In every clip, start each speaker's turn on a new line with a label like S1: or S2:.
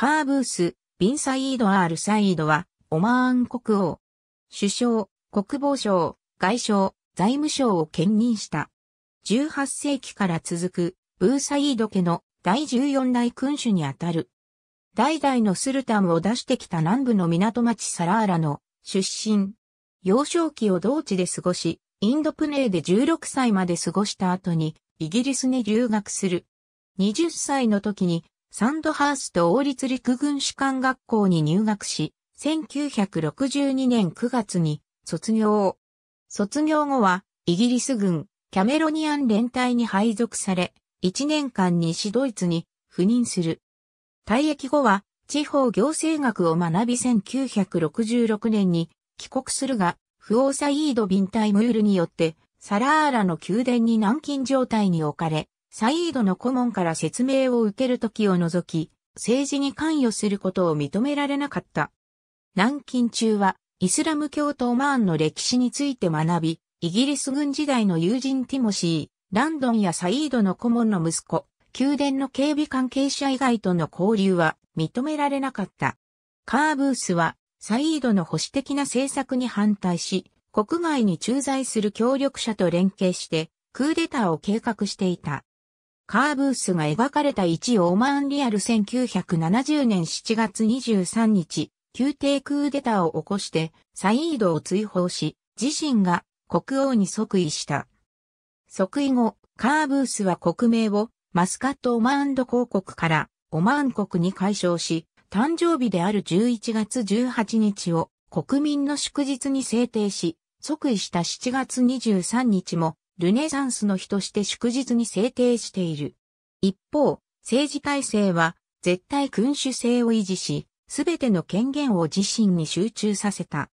S1: カーブース、ビンサイード・アール・サイードは、オマーン国王、首相、国防相、外相、財務相を兼任した。18世紀から続く、ブーサイード家の第14代君主にあたる。代々のスルタンを出してきた南部の港町サラーラの出身。幼少期を同地で過ごし、インドプネーで16歳まで過ごした後に、イギリスに留学する。20歳の時にサンドハースト王立陸軍士官学校に入学し、1962年9月に卒業。卒業後は、イギリス軍、キャメロニアン連隊に配属され、1年間西ドイツに赴任する。退役後は、地方行政学を学び1966年に帰国するが、不王サイード・ビンタイムールによって、サラーラの宮殿に軟禁状態に置かれ、サイードの顧問から説明を受ける時を除き、政治に関与することを認められなかった。南京中は、イスラム教徒オマーンの歴史について学び、イギリス軍時代の友人ティモシー、ランドンやサイードの顧問の息子、宮殿の警備関係者以外との交流は認められなかった。カーブースは、サイードの保守的な政策に反対し、国外に駐在する協力者と連携して、クーデターを計画していた。カーブースが描かれた一オーマンリアル1970年7月23日、宮廷クーデターを起こしてサイードを追放し、自身が国王に即位した。即位後、カーブースは国名をマスカットオマーンド公国からオマーン国に改称し、誕生日である11月18日を国民の祝日に制定し、即位した7月23日もルネサンスの日として祝日に制定している。一方、政治体制は絶対君主制を維持し、すべての権限を自身に集中させた。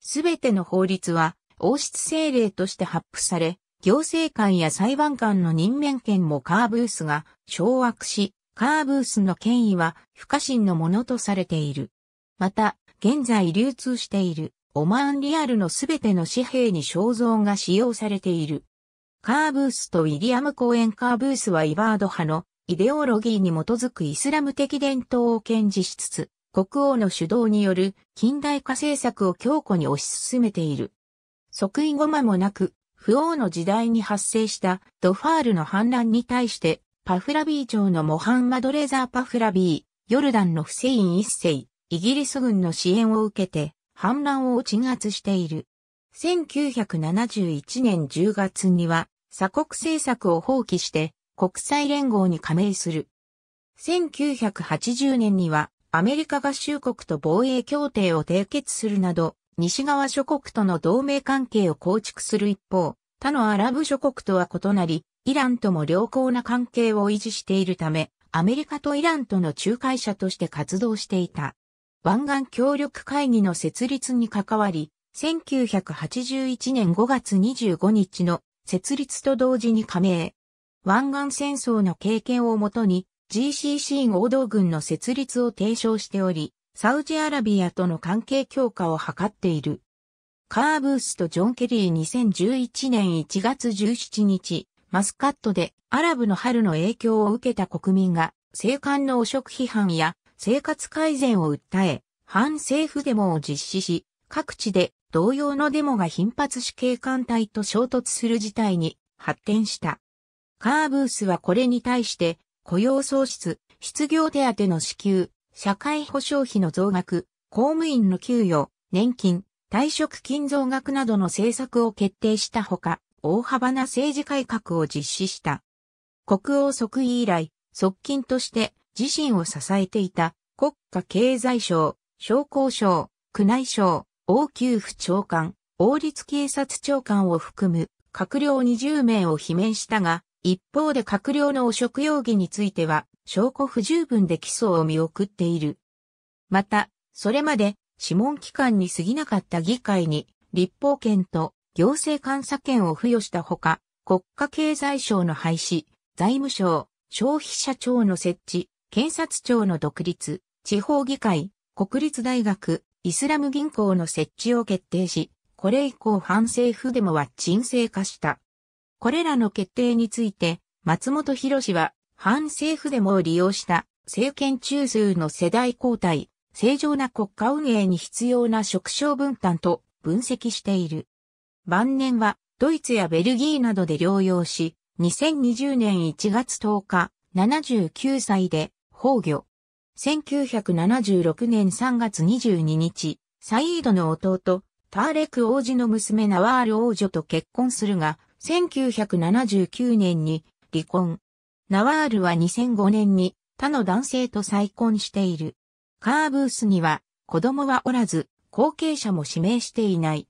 S1: すべての法律は王室政令として発布され、行政官や裁判官の任免権もカーブースが掌握し、カーブースの権威は不可侵のものとされている。また、現在流通しているオマーンリアルのすべての紙幣に肖像が使用されている。カーブースとウィリアム・公園カーブースはイバード派のイデオロギーに基づくイスラム的伝統を堅持しつつ、国王の主導による近代化政策を強固に推し進めている。即位後間もなく、不王の時代に発生したドファールの反乱に対して、パフラビー朝のモハンマドレザー・パフラビー、ヨルダンのフセイン一世、イギリス軍の支援を受けて、反乱を鎮圧している。1971年10月には、鎖国政策を放棄して国際連合に加盟する。1980年にはアメリカ合衆国と防衛協定を締結するなど、西側諸国との同盟関係を構築する一方、他のアラブ諸国とは異なり、イランとも良好な関係を維持しているため、アメリカとイランとの仲介者として活動していた。湾岸協力会議の設立に関わり、1981年5月25日の設立と同時に加盟。湾岸戦争の経験をもとに GCC 合同軍の設立を提唱しており、サウジアラビアとの関係強化を図っている。カーブースとジョン・ケリー2011年1月17日、マスカットでアラブの春の影響を受けた国民が、政官の汚職批判や生活改善を訴え、反政府デモを実施し、各地で同様のデモが頻発し警官隊と衝突する事態に発展した。カーブースはこれに対して雇用喪失、失業手当の支給、社会保障費の増額、公務員の給与、年金、退職金増額などの政策を決定したほか、大幅な政治改革を実施した。国王即位以来、側近として自身を支えていた国家経済省、商工省、宮内省、王宮府長官、王立警察長官を含む閣僚20名を罷免したが、一方で閣僚の汚職容疑については、証拠不十分で起訴を見送っている。また、それまで、諮問機関に過ぎなかった議会に、立法権と行政監査権を付与したほか、国家経済省の廃止、財務省、消費者庁の設置、検察庁の独立、地方議会、国立大学、イスラム銀行の設置を決定し、これ以降反政府デモは沈静化した。これらの決定について、松本博士は、反政府デモを利用した政権中枢の世代交代、正常な国家運営に必要な職掌分担と分析している。晩年はドイツやベルギーなどで療養し、2020年1月10日、79歳で崩御。1976年3月22日、サイードの弟、ターレク王子の娘ナワール王女と結婚するが、1979年に離婚。ナワールは2005年に他の男性と再婚している。カーブースには子供はおらず、後継者も指名していない。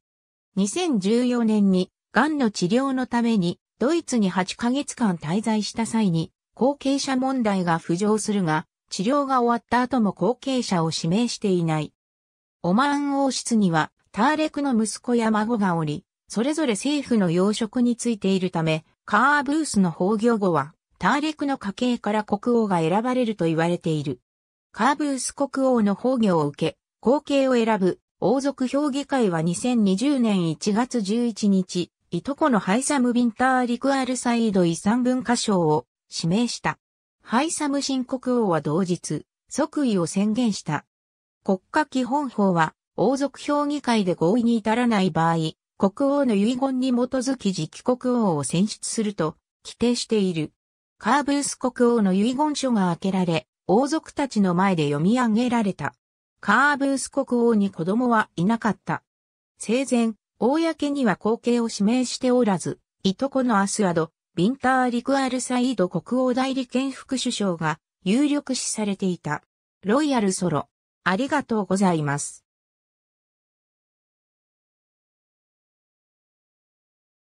S1: 2014年に癌の治療のためにドイツに8ヶ月間滞在した際に後継者問題が浮上するが、治療が終わった後も後継者を指名していない。オマーン王室には、ターレクの息子や孫がおり、それぞれ政府の養殖についているため、カーブースの崩御後は、ターレクの家系から国王が選ばれると言われている。カーブース国王の崩御を受け、後継を選ぶ王族評議会は2020年1月11日、いとこのハイサム・ビンター・リクアル・サイード遺産文化賞を指名した。ハイサム新国王は同日、即位を宣言した。国家基本法は、王族評議会で合意に至らない場合、国王の遺言に基づき次期国王を選出すると規定している。カーブース国王の遺言書が開けられ、王族たちの前で読み上げられた。カーブース国王に子供はいなかった。生前、公には後継を指名しておらず、いとこのアスアド、ビンター・リク・アル・サイード国王代理兼副首相が有力視されていた。ロイヤルソロ、ありがとうございます。